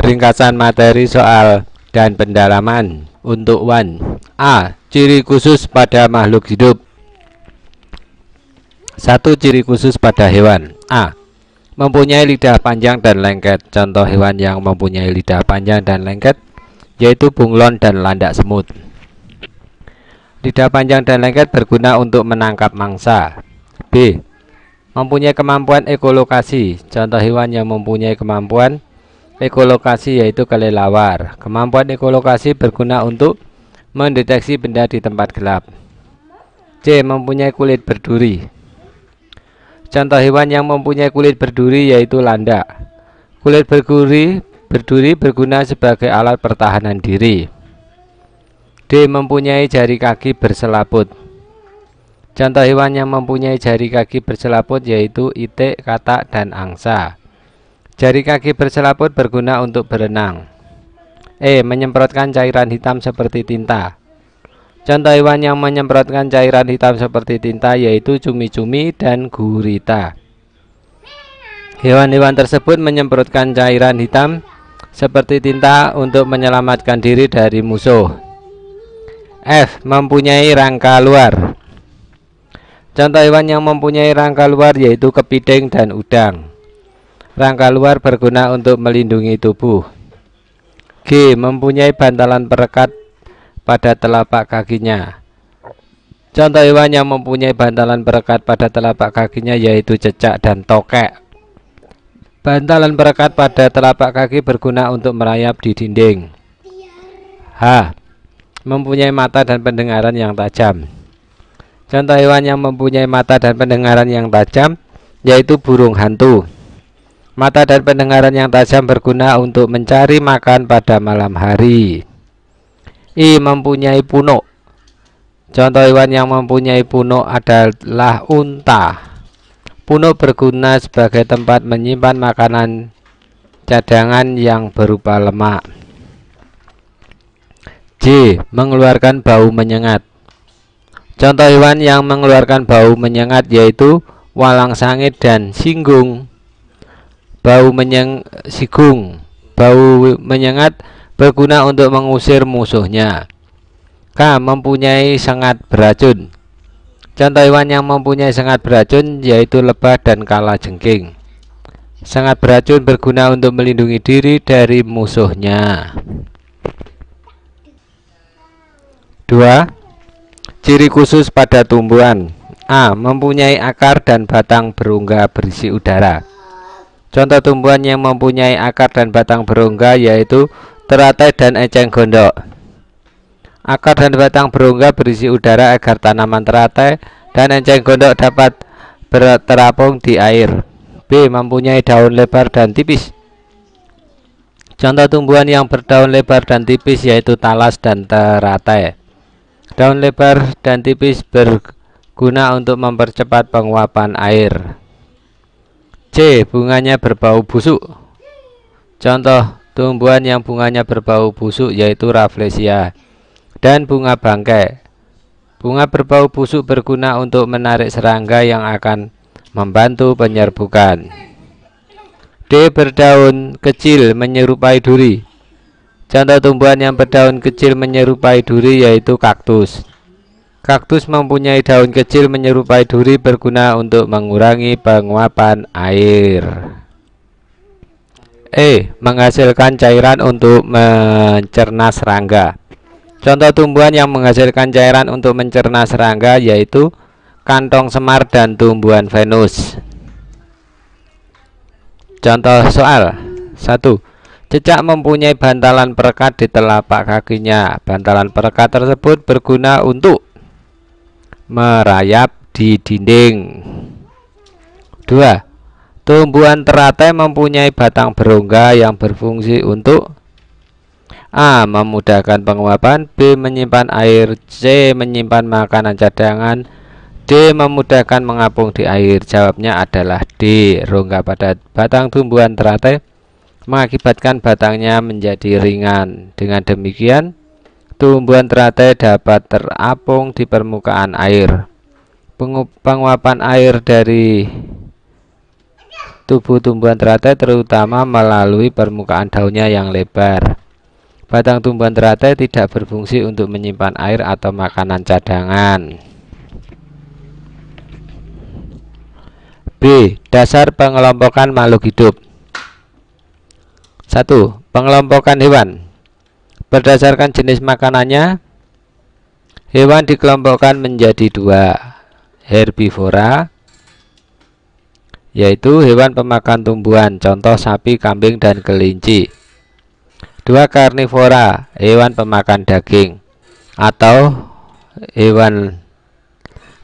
Ringkasan materi soal dan pendalaman untuk Wan A. Ciri khusus pada makhluk hidup Satu ciri khusus pada hewan A. Mempunyai lidah panjang dan lengket Contoh hewan yang mempunyai lidah panjang dan lengket yaitu bunglon dan landak semut Lidah panjang dan lengket berguna untuk menangkap mangsa B. Mempunyai kemampuan ekolokasi Contoh hewan yang mempunyai kemampuan ekolokasi yaitu kelelawar. Kemampuan ekolokasi berguna untuk mendeteksi benda di tempat gelap. C. Mempunyai kulit berduri. Contoh hewan yang mempunyai kulit berduri yaitu landak. Kulit berduri berduri berguna sebagai alat pertahanan diri. D. Mempunyai jari kaki berselaput. Contoh hewan yang mempunyai jari kaki berselaput yaitu itik, katak, dan angsa. Jari kaki berselaput berguna untuk berenang. E. Menyemprotkan cairan hitam seperti tinta. Contoh hewan yang menyemprotkan cairan hitam seperti tinta yaitu cumi-cumi dan gurita. Hewan-hewan tersebut menyemprotkan cairan hitam seperti tinta untuk menyelamatkan diri dari musuh. F. Mempunyai rangka luar. Contoh hewan yang mempunyai rangka luar yaitu kepiting dan udang. Rangka luar berguna untuk melindungi tubuh. G. Mempunyai bantalan perekat pada telapak kakinya. Contoh hewan yang mempunyai bantalan perekat pada telapak kakinya yaitu cecak dan tokek. Bantalan perekat pada telapak kaki berguna untuk merayap di dinding. H. Mempunyai mata dan pendengaran yang tajam. Contoh hewan yang mempunyai mata dan pendengaran yang tajam yaitu burung hantu mata dan pendengaran yang tajam berguna untuk mencari makan pada malam hari I mempunyai punuk contoh hewan yang mempunyai punuk adalah unta punuk berguna sebagai tempat menyimpan makanan cadangan yang berupa lemak J. Mengeluarkan bau menyengat Contoh hewan yang mengeluarkan bau menyengat yaitu walang sangit dan singgung bau menyeng sigung bau menyengat berguna untuk mengusir musuhnya K. Mempunyai sangat beracun Contoh hewan yang mempunyai sangat beracun yaitu lebah dan kala jengking Sangat beracun berguna untuk melindungi diri dari musuhnya 2. Ciri khusus pada tumbuhan A. Mempunyai akar dan batang berungga berisi udara Contoh tumbuhan yang mempunyai akar dan batang berongga yaitu teratai dan eceng gondok. Akar dan batang berongga berisi udara agar tanaman teratai dan eceng gondok dapat berterapung di air. B. Mempunyai daun lebar dan tipis. Contoh tumbuhan yang berdaun lebar dan tipis yaitu talas dan teratai. Daun lebar dan tipis berguna untuk mempercepat penguapan air. C. Bunganya berbau busuk Contoh tumbuhan yang bunganya berbau busuk yaitu Rafflesia dan bunga bangkai Bunga berbau busuk berguna untuk menarik serangga yang akan membantu penyerbukan D. Berdaun kecil menyerupai duri Contoh tumbuhan yang berdaun kecil menyerupai duri yaitu kaktus Kaktus mempunyai daun kecil menyerupai duri berguna untuk mengurangi penguapan air. E. Menghasilkan cairan untuk mencerna serangga. Contoh tumbuhan yang menghasilkan cairan untuk mencerna serangga yaitu kantong semar dan tumbuhan Venus. Contoh soal 1. Cecak mempunyai bantalan perekat di telapak kakinya. Bantalan perekat tersebut berguna untuk merayap di dinding. 2. Tumbuhan teratai mempunyai batang berongga yang berfungsi untuk A. Memudahkan penguapan B. Menyimpan air C. Menyimpan makanan cadangan D. Memudahkan mengapung di air Jawabnya adalah D. Rongga pada batang tumbuhan teratai mengakibatkan batangnya menjadi ringan Dengan demikian Tumbuhan teratai dapat terapung di permukaan air. Penguapan air dari tubuh tumbuhan teratai terutama melalui permukaan daunnya yang lebar. Batang tumbuhan teratai tidak berfungsi untuk menyimpan air atau makanan cadangan. B. Dasar pengelompokan makhluk hidup 1. Pengelompokan hewan Berdasarkan jenis makanannya, hewan dikelompokkan menjadi dua, herbivora, yaitu hewan pemakan tumbuhan, contoh sapi, kambing, dan kelinci. Dua karnivora, hewan pemakan daging, atau hewan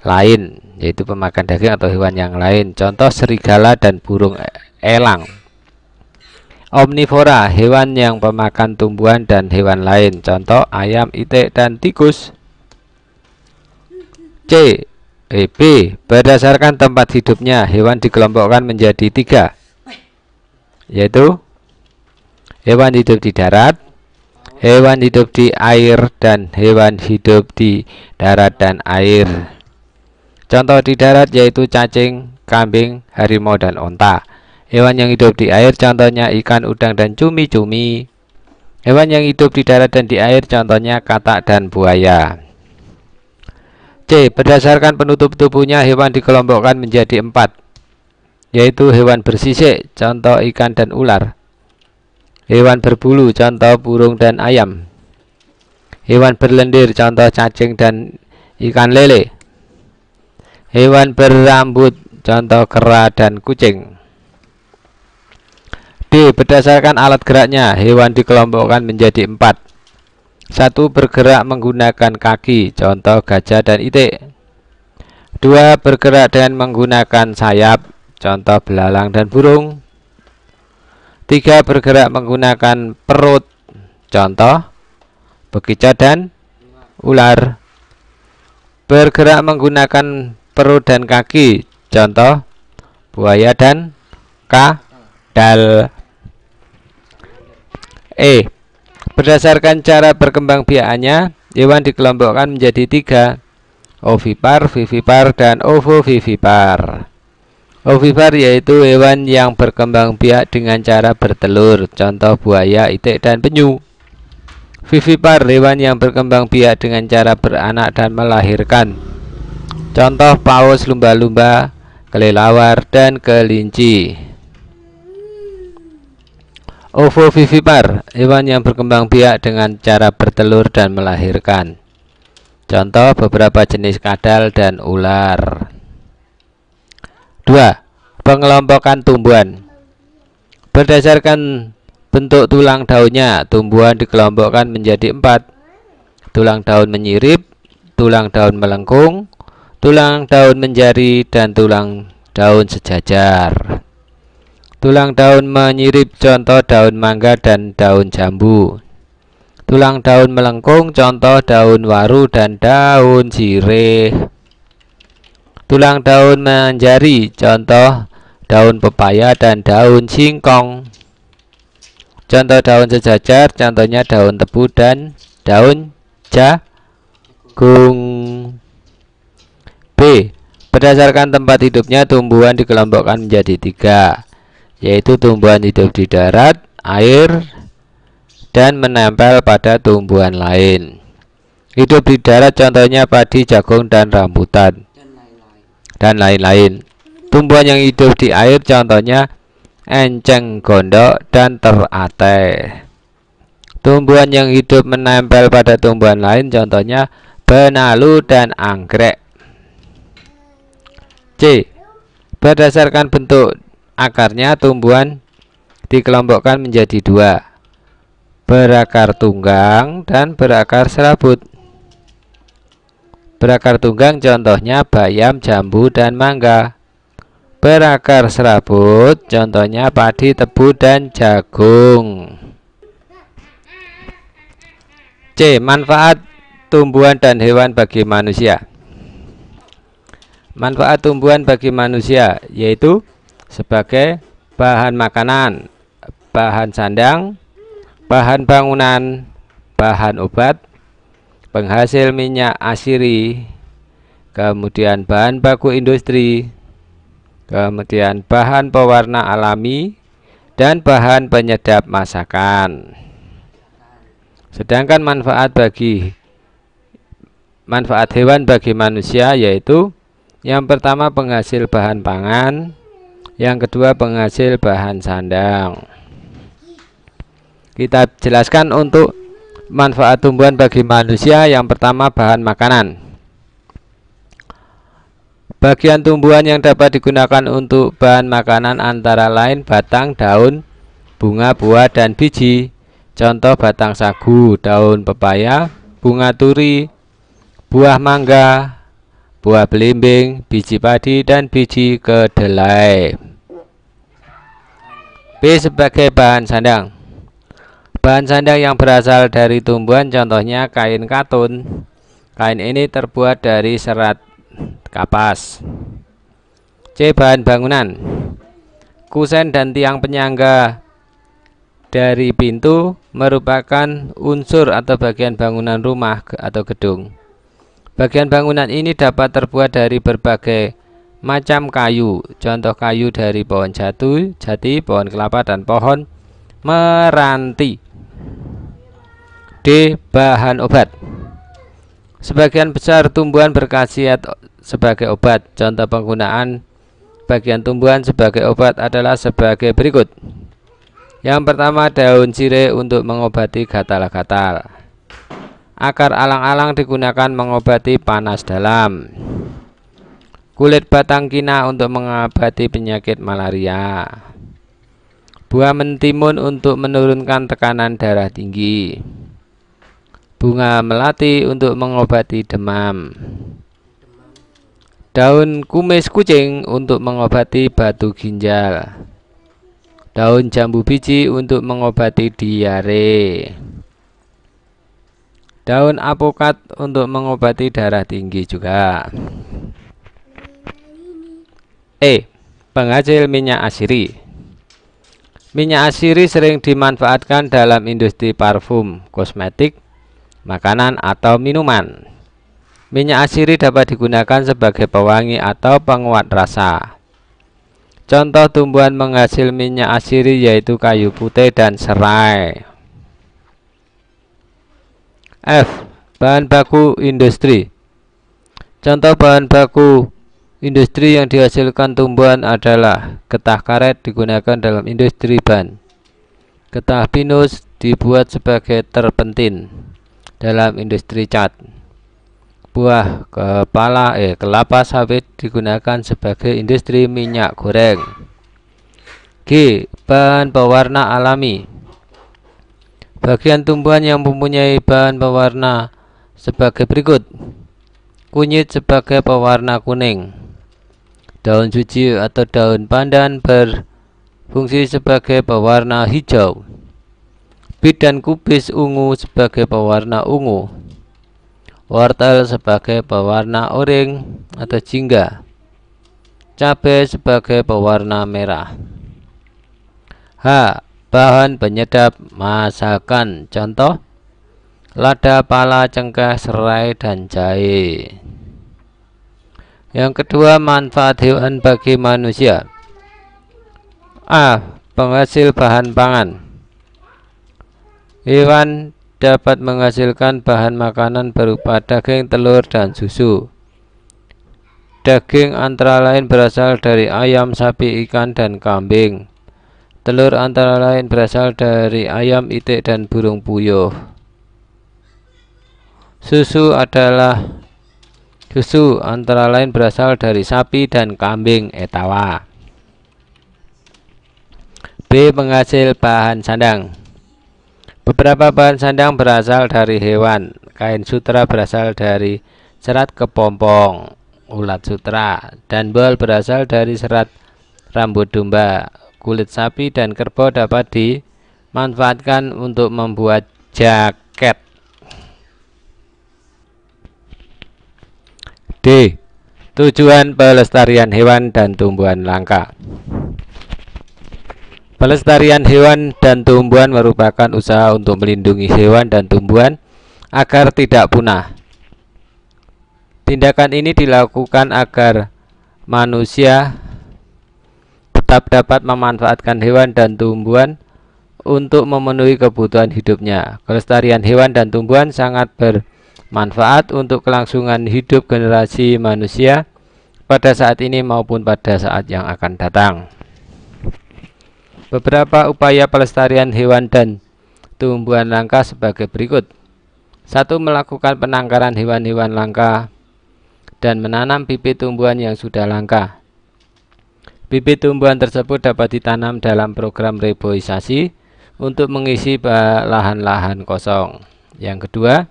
lain, yaitu pemakan daging atau hewan yang lain, contoh serigala dan burung elang. Omnivora, hewan yang pemakan tumbuhan dan hewan lain. Contoh ayam, itik dan tikus. C. E, B. Berdasarkan tempat hidupnya, hewan dikelompokkan menjadi tiga, yaitu hewan hidup di darat, hewan hidup di air, dan hewan hidup di darat dan air. Contoh di darat yaitu cacing, kambing, harimau, dan onta. Hewan yang hidup di air contohnya ikan, udang, dan cumi-cumi. Hewan yang hidup di darat dan di air contohnya katak dan buaya. C. Berdasarkan penutup tubuhnya hewan dikelompokkan menjadi empat yaitu hewan bersisik contoh ikan dan ular hewan berbulu contoh burung dan ayam hewan berlendir contoh cacing dan ikan lele hewan berambut contoh kera dan kucing Berdasarkan alat geraknya, hewan dikelompokkan menjadi empat. Satu bergerak menggunakan kaki, contoh gajah dan itik. Dua bergerak dengan menggunakan sayap, contoh belalang dan burung. Tiga bergerak menggunakan perut, contoh bekicot dan ular. Bergerak menggunakan perut dan kaki, contoh buaya dan kadal. E. Berdasarkan cara biakannya, hewan dikelompokkan menjadi tiga, ovipar, vivipar, dan ovovivipar. Ovipar yaitu hewan yang berkembang biak dengan cara bertelur, contoh buaya, itik, dan penyu. Vivipar hewan yang berkembang biak dengan cara beranak dan melahirkan. Contoh paus, lumba-lumba, kelelawar, dan kelinci. Ovo Ovovivipar, hewan yang berkembang biak dengan cara bertelur dan melahirkan. Contoh beberapa jenis kadal dan ular. 2. Pengelompokan tumbuhan. Berdasarkan bentuk tulang daunnya, tumbuhan dikelompokkan menjadi empat. Tulang daun menyirip, tulang daun melengkung, tulang daun menjari, dan tulang daun sejajar. Tulang daun menyirip contoh daun mangga dan daun jambu. Tulang daun melengkung contoh daun waru dan daun sirih. Tulang daun menjari contoh daun pepaya dan daun singkong. Contoh daun sejajar contohnya daun tebu dan daun jagung. B. Berdasarkan tempat hidupnya, tumbuhan dikelompokkan menjadi tiga yaitu tumbuhan hidup di darat, air, dan menempel pada tumbuhan lain. Hidup di darat contohnya padi, jagung, dan rambutan dan lain-lain. Tumbuhan yang hidup di air contohnya enceng gondok dan teratai. Tumbuhan yang hidup menempel pada tumbuhan lain contohnya benalu dan anggrek. C. Berdasarkan bentuk akarnya tumbuhan dikelompokkan menjadi dua berakar tunggang dan berakar serabut berakar tunggang contohnya bayam, jambu, dan mangga berakar serabut contohnya padi, tebu, dan jagung C. Manfaat tumbuhan dan hewan bagi manusia Manfaat tumbuhan bagi manusia yaitu sebagai bahan makanan, bahan sandang, bahan bangunan, bahan obat, penghasil minyak asiri, kemudian bahan baku industri, kemudian bahan pewarna alami, dan bahan penyedap masakan. Sedangkan manfaat bagi manfaat hewan bagi manusia yaitu yang pertama penghasil bahan pangan, yang kedua penghasil bahan sandang kita jelaskan untuk manfaat tumbuhan bagi manusia yang pertama bahan makanan bagian tumbuhan yang dapat digunakan untuk bahan makanan antara lain batang, daun, bunga, buah, dan biji contoh batang sagu, daun pepaya, bunga turi, buah mangga, buah belimbing, biji padi, dan biji kedelai sebagai bahan sandang Bahan sandang yang berasal dari tumbuhan contohnya kain katun Kain ini terbuat dari serat kapas C. Bahan bangunan Kusen dan tiang penyangga dari pintu merupakan unsur atau bagian bangunan rumah atau gedung Bagian bangunan ini dapat terbuat dari berbagai macam kayu. Contoh kayu dari pohon jatuh, jati, pohon kelapa dan pohon meranti. D. Bahan obat. Sebagian besar tumbuhan berkhasiat sebagai obat. Contoh penggunaan bagian tumbuhan sebagai obat adalah sebagai berikut. Yang pertama daun sirih untuk mengobati gatal-gatal. Akar alang-alang digunakan mengobati panas dalam. Kulit batang kina untuk mengobati penyakit malaria. Buah mentimun untuk menurunkan tekanan darah tinggi. Bunga melati untuk mengobati demam. Daun kumis kucing untuk mengobati batu ginjal. Daun jambu biji untuk mengobati diare. Daun apokat untuk mengobati darah tinggi juga. E. Penghasil minyak asiri Minyak asiri sering dimanfaatkan dalam industri parfum, kosmetik, makanan, atau minuman Minyak asiri dapat digunakan sebagai pewangi atau penguat rasa Contoh tumbuhan menghasil minyak asiri yaitu kayu putih dan serai F. Bahan baku industri Contoh bahan baku Industri yang dihasilkan tumbuhan adalah ketah karet digunakan dalam industri ban. Ketah pinus dibuat sebagai terpentin dalam industri cat. Buah kepala eh kelapa sawit digunakan sebagai industri minyak goreng. G. Bahan pewarna alami. Bagian tumbuhan yang mempunyai bahan pewarna sebagai berikut. Kunyit sebagai pewarna kuning. Daun suci atau daun pandan berfungsi sebagai pewarna hijau. Bit dan kubis ungu sebagai pewarna ungu. Wortel sebagai pewarna oring atau jingga. Cabai sebagai pewarna merah. H. Bahan penyedap masakan. Contoh lada, pala, cengkeh, serai, dan jahe. Yang kedua, manfaat hewan bagi manusia. A. Penghasil bahan pangan. Hewan dapat menghasilkan bahan makanan berupa daging, telur, dan susu. Daging antara lain berasal dari ayam, sapi, ikan, dan kambing. Telur antara lain berasal dari ayam, itik, dan burung puyuh. Susu adalah Susu antara lain berasal dari sapi dan kambing etawa. B. Penghasil bahan sandang Beberapa bahan sandang berasal dari hewan. Kain sutra berasal dari serat kepompong, ulat sutra, dan bol berasal dari serat rambut domba. Kulit sapi dan kerbau dapat dimanfaatkan untuk membuat jaket. D. Tujuan pelestarian hewan dan tumbuhan langka Pelestarian hewan dan tumbuhan merupakan usaha untuk melindungi hewan dan tumbuhan agar tidak punah Tindakan ini dilakukan agar manusia tetap dapat memanfaatkan hewan dan tumbuhan untuk memenuhi kebutuhan hidupnya Kelestarian hewan dan tumbuhan sangat ber manfaat untuk kelangsungan hidup generasi manusia pada saat ini maupun pada saat yang akan datang. Beberapa upaya pelestarian hewan dan tumbuhan langka sebagai berikut. Satu melakukan penangkaran hewan-hewan langka dan menanam bibit tumbuhan yang sudah langka. Bibit tumbuhan tersebut dapat ditanam dalam program reboisasi untuk mengisi lahan-lahan kosong. Yang kedua,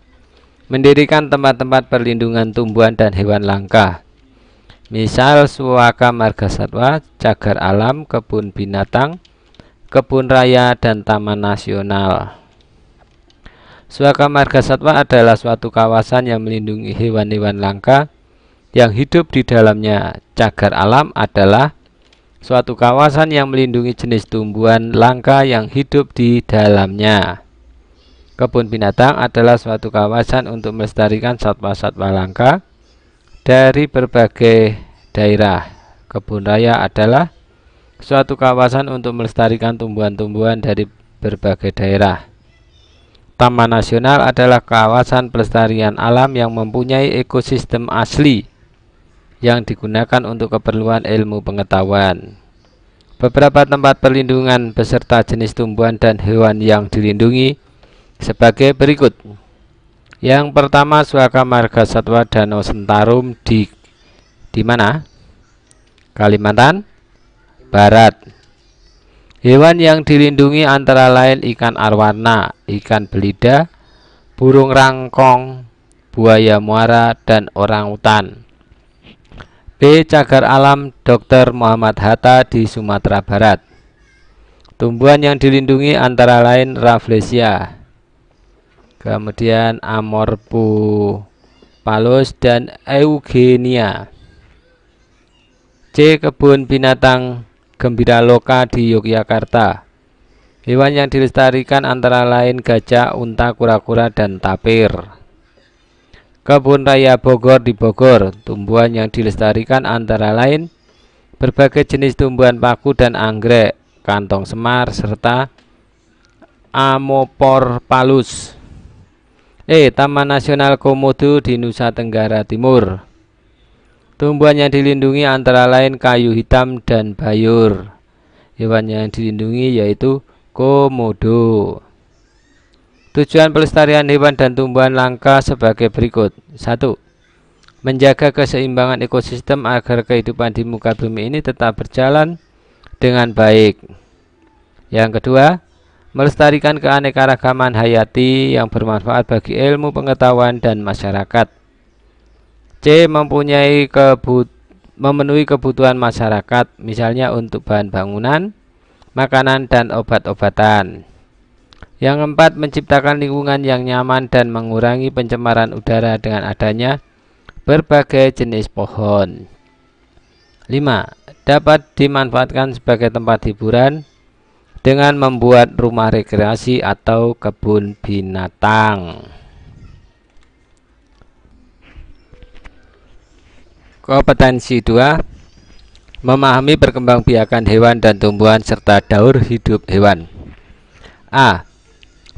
Mendirikan tempat-tempat perlindungan tumbuhan dan hewan langka Misal suaka margasatwa, cagar alam, kebun binatang, kebun raya, dan taman nasional Suaka margasatwa adalah suatu kawasan yang melindungi hewan-hewan langka yang hidup di dalamnya Cagar alam adalah suatu kawasan yang melindungi jenis tumbuhan langka yang hidup di dalamnya. Kebun binatang adalah suatu kawasan untuk melestarikan satwa-satwa langka dari berbagai daerah. Kebun raya adalah suatu kawasan untuk melestarikan tumbuhan-tumbuhan dari berbagai daerah. Taman nasional adalah kawasan pelestarian alam yang mempunyai ekosistem asli yang digunakan untuk keperluan ilmu pengetahuan. Beberapa tempat perlindungan beserta jenis tumbuhan dan hewan yang dilindungi sebagai berikut. Yang pertama suaka marga satwa Danau Sentarum di di mana? Kalimantan Barat. Hewan yang dilindungi antara lain ikan arwana, ikan belida, burung rangkong, buaya muara dan orang hutan. B. Cagar alam Dr. Muhammad Hatta di Sumatera Barat. Tumbuhan yang dilindungi antara lain Rafflesia, kemudian Amorpu Palus dan Eugenia C. Kebun binatang gembira loka di Yogyakarta Hewan yang dilestarikan antara lain gajah, unta, kura-kura, dan tapir Kebun Raya Bogor di Bogor Tumbuhan yang dilestarikan antara lain Berbagai jenis tumbuhan paku dan anggrek Kantong semar serta Amopor palus E. Taman Nasional Komodo di Nusa Tenggara Timur Tumbuhan yang dilindungi antara lain kayu hitam dan bayur Hewan yang dilindungi yaitu komodo Tujuan pelestarian hewan dan tumbuhan langka sebagai berikut 1. Menjaga keseimbangan ekosistem agar kehidupan di muka bumi ini tetap berjalan dengan baik Yang kedua, melestarikan keanekaragaman hayati yang bermanfaat bagi ilmu pengetahuan dan masyarakat. C. Mempunyai kebut memenuhi kebutuhan masyarakat, misalnya untuk bahan bangunan, makanan, dan obat-obatan. Yang keempat, menciptakan lingkungan yang nyaman dan mengurangi pencemaran udara dengan adanya berbagai jenis pohon. 5. Dapat dimanfaatkan sebagai tempat hiburan, dengan membuat rumah rekreasi atau kebun binatang. Kompetensi 2 Memahami perkembangbiakan hewan dan tumbuhan serta daur hidup hewan. A.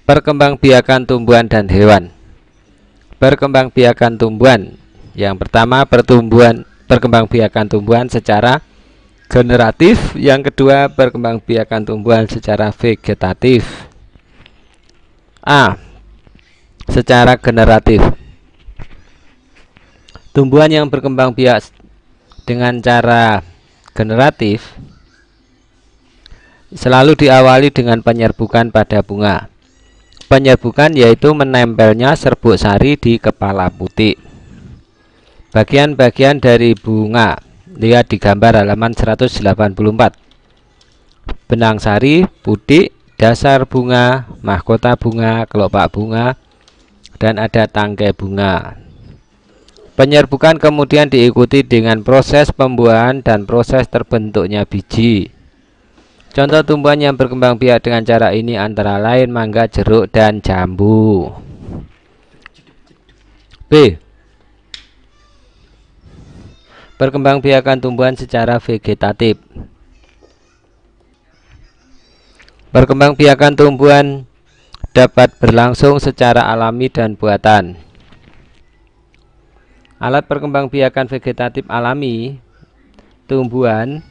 Perkembangbiakan tumbuhan dan hewan. Perkembangbiakan tumbuhan. Yang pertama, pertumbuhan perkembangbiakan tumbuhan secara generatif, yang kedua perkembangbiakan tumbuhan secara vegetatif. A. Secara generatif. Tumbuhan yang berkembang biak dengan cara generatif selalu diawali dengan penyerbukan pada bunga. Penyerbukan yaitu menempelnya serbuk sari di kepala putih. Bagian-bagian dari bunga Lihat di gambar halaman 184. Benang sari, putih, dasar bunga, mahkota bunga, kelopak bunga, dan ada tangkai bunga. Penyerbukan kemudian diikuti dengan proses pembuahan dan proses terbentuknya biji. Contoh tumbuhan yang berkembang biak dengan cara ini antara lain mangga, jeruk, dan jambu. B. Perkembangbiakan tumbuhan secara vegetatif. Perkembangbiakan tumbuhan dapat berlangsung secara alami dan buatan. Alat perkembangbiakan vegetatif alami tumbuhan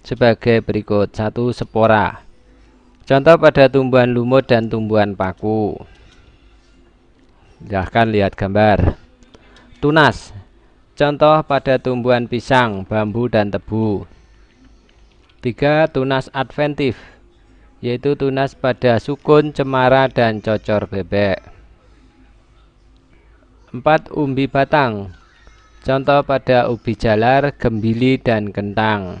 sebagai berikut. satu Spora. Contoh pada tumbuhan lumut dan tumbuhan paku. Silahkan lihat gambar. Tunas Contoh pada tumbuhan pisang, bambu, dan tebu. 3. Tunas adventif yaitu tunas pada sukun, cemara, dan cocor bebek. 4. Umbi batang Contoh pada ubi jalar, gembili, dan kentang.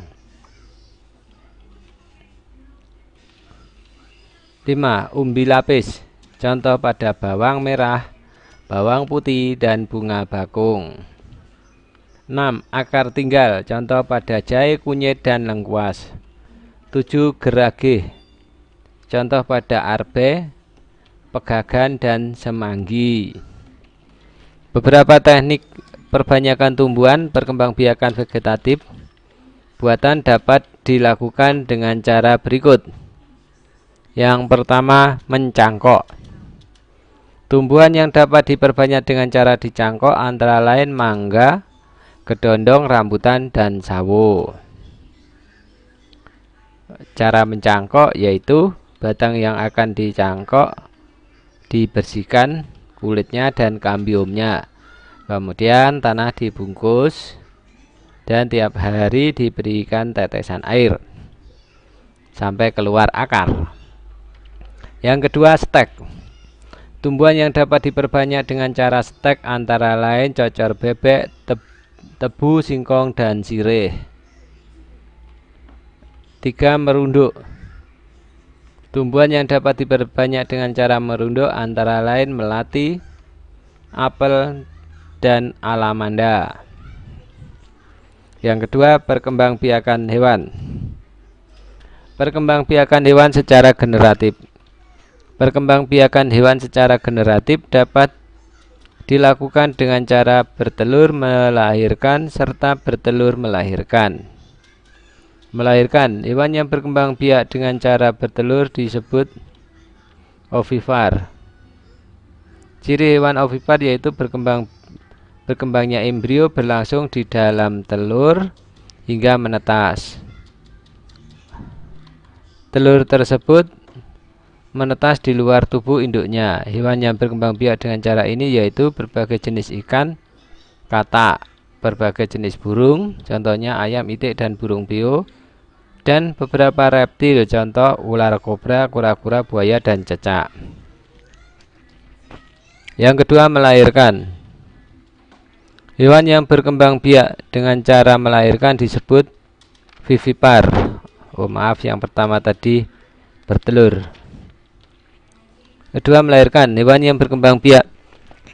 5. Umbi lapis Contoh pada bawang merah, bawang putih, dan bunga bakung 6. Akar tinggal Contoh pada jahe, kunyit, dan lengkuas 7. Geragih Contoh pada arbe, pegagan, dan semanggi Beberapa teknik perbanyakan tumbuhan perkembangbiakan vegetatif Buatan dapat dilakukan dengan cara berikut Yang pertama, mencangkok Tumbuhan yang dapat diperbanyak dengan cara dicangkok antara lain mangga, gedondong, rambutan, dan sawo. Cara mencangkok yaitu batang yang akan dicangkok dibersihkan kulitnya dan kambiumnya. Kemudian tanah dibungkus dan tiap hari diberikan tetesan air sampai keluar akar. Yang kedua, stek. Tumbuhan yang dapat diperbanyak dengan cara stek antara lain cocor bebek, tebu tebu, singkong, dan sirih. Tiga merunduk. Tumbuhan yang dapat diperbanyak dengan cara merunduk antara lain melati, apel, dan alamanda. Yang kedua, perkembangbiakan hewan. Perkembangbiakan hewan secara generatif. Perkembangbiakan hewan secara generatif dapat dilakukan dengan cara bertelur melahirkan serta bertelur melahirkan. Melahirkan hewan yang berkembang biak dengan cara bertelur disebut ovipar. Ciri hewan ovipar yaitu berkembang berkembangnya embrio berlangsung di dalam telur hingga menetas. Telur tersebut menetas di luar tubuh induknya. Hewan yang berkembang biak dengan cara ini yaitu berbagai jenis ikan, katak, berbagai jenis burung, contohnya ayam, itik, dan burung bio, dan beberapa reptil, contoh ular kobra, kura-kura, buaya, dan cecak. Yang kedua, melahirkan. Hewan yang berkembang biak dengan cara melahirkan disebut vivipar. Oh maaf, yang pertama tadi bertelur. Kedua, melahirkan. Hewan yang berkembang biak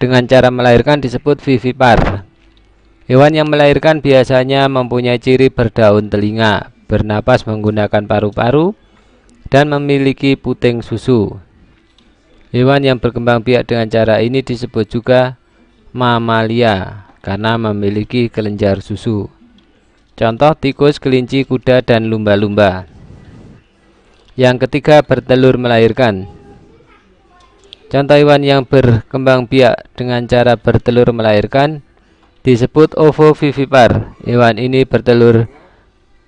dengan cara melahirkan disebut vivipar. Hewan yang melahirkan biasanya mempunyai ciri berdaun telinga, bernapas menggunakan paru-paru, dan memiliki puting susu. Hewan yang berkembang biak dengan cara ini disebut juga mamalia karena memiliki kelenjar susu. Contoh tikus, kelinci, kuda, dan lumba-lumba. Yang ketiga, bertelur melahirkan. Contoh hewan yang berkembang biak dengan cara bertelur melahirkan disebut ovovivipar. Hewan ini bertelur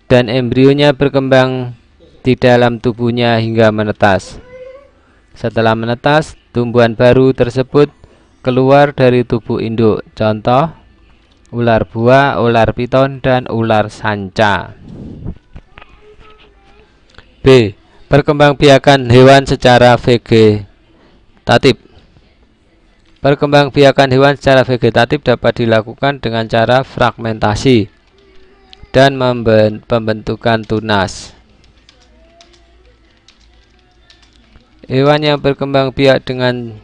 dan embrionya berkembang di dalam tubuhnya hingga menetas. Setelah menetas, tumbuhan baru tersebut keluar dari tubuh induk. Contoh ular buah, ular piton, dan ular sanca. B. Perkembangbiakan hewan secara vegetatif vegetatif Perkembangbiakan hewan secara vegetatif dapat dilakukan dengan cara fragmentasi dan pembentukan tunas. Hewan yang berkembang biak dengan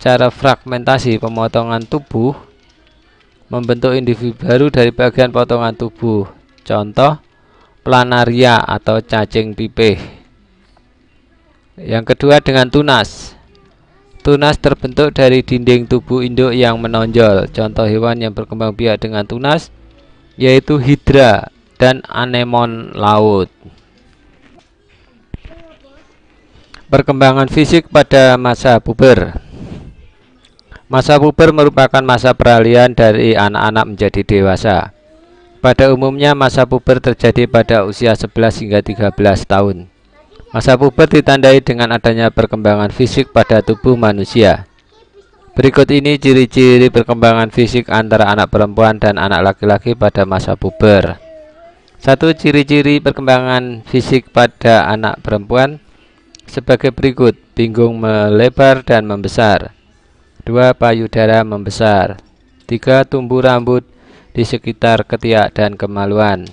cara fragmentasi pemotongan tubuh membentuk individu baru dari bagian potongan tubuh. Contoh planaria atau cacing pipih. Yang kedua dengan tunas. Tunas terbentuk dari dinding tubuh induk yang menonjol. Contoh hewan yang berkembang biak dengan tunas yaitu hidra dan anemon laut. Perkembangan fisik pada masa puber. Masa puber merupakan masa peralihan dari anak-anak menjadi dewasa. Pada umumnya masa puber terjadi pada usia 11 hingga 13 tahun. Masa puber ditandai dengan adanya perkembangan fisik pada tubuh manusia. Berikut ini ciri-ciri perkembangan fisik antara anak perempuan dan anak laki-laki pada masa puber. Satu ciri-ciri perkembangan fisik pada anak perempuan sebagai berikut: pinggung melebar dan membesar. Dua payudara membesar. Tiga tumbuh rambut di sekitar ketiak dan kemaluan.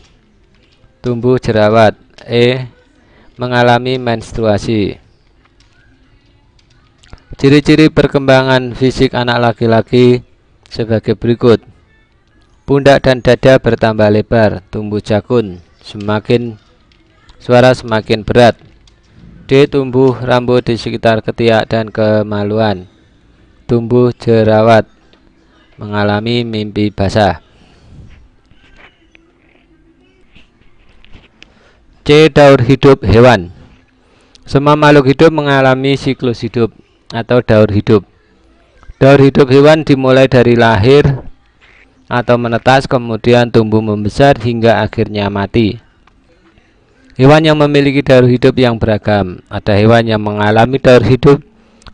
Tumbuh jerawat. E mengalami menstruasi. Ciri-ciri perkembangan fisik anak laki-laki sebagai berikut. Pundak dan dada bertambah lebar, tumbuh jakun, semakin suara semakin berat. D. Tumbuh rambut di sekitar ketiak dan kemaluan. Tumbuh jerawat. Mengalami mimpi basah. C. Daur hidup hewan Semua makhluk hidup mengalami siklus hidup atau daur hidup Daur hidup hewan dimulai dari lahir atau menetas kemudian tumbuh membesar hingga akhirnya mati Hewan yang memiliki daur hidup yang beragam Ada hewan yang mengalami daur hidup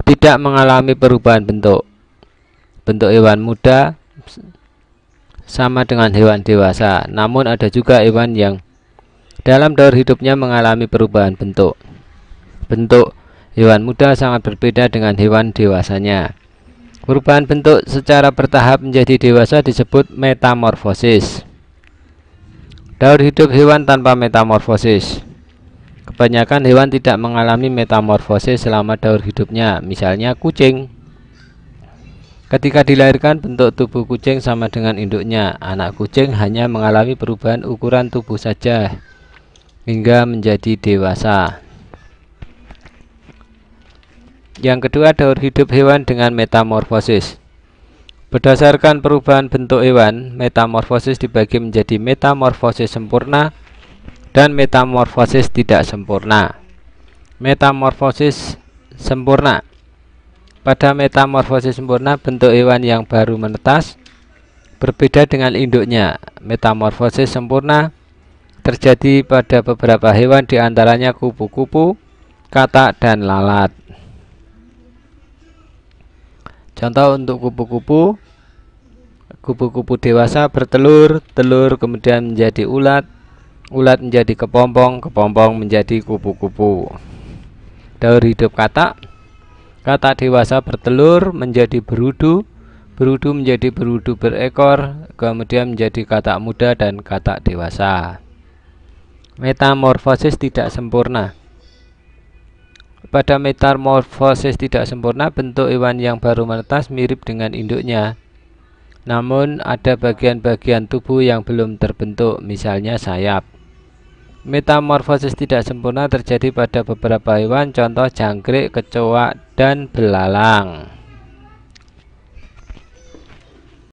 tidak mengalami perubahan bentuk Bentuk hewan muda sama dengan hewan dewasa Namun ada juga hewan yang dalam daur hidupnya mengalami perubahan bentuk. Bentuk hewan muda sangat berbeda dengan hewan dewasanya. Perubahan bentuk secara bertahap menjadi dewasa disebut metamorfosis. Daur hidup hewan tanpa metamorfosis. Kebanyakan hewan tidak mengalami metamorfosis selama daur hidupnya, misalnya kucing. Ketika dilahirkan, bentuk tubuh kucing sama dengan induknya. Anak kucing hanya mengalami perubahan ukuran tubuh saja, hingga menjadi dewasa. Yang kedua, daur hidup hewan dengan metamorfosis. Berdasarkan perubahan bentuk hewan, metamorfosis dibagi menjadi metamorfosis sempurna dan metamorfosis tidak sempurna. Metamorfosis sempurna Pada metamorfosis sempurna, bentuk hewan yang baru menetas berbeda dengan induknya. Metamorfosis sempurna terjadi pada beberapa hewan diantaranya kupu-kupu, katak, dan lalat. Contoh untuk kupu-kupu, kupu-kupu dewasa bertelur, telur kemudian menjadi ulat, ulat menjadi kepompong, kepompong menjadi kupu-kupu. Daur hidup katak, katak dewasa bertelur menjadi berudu, berudu menjadi berudu berekor, kemudian menjadi katak muda dan katak dewasa metamorfosis tidak sempurna pada metamorfosis tidak sempurna bentuk hewan yang baru menetas mirip dengan induknya namun ada bagian-bagian tubuh yang belum terbentuk misalnya sayap metamorfosis tidak sempurna terjadi pada beberapa hewan contoh jangkrik, kecoa, dan belalang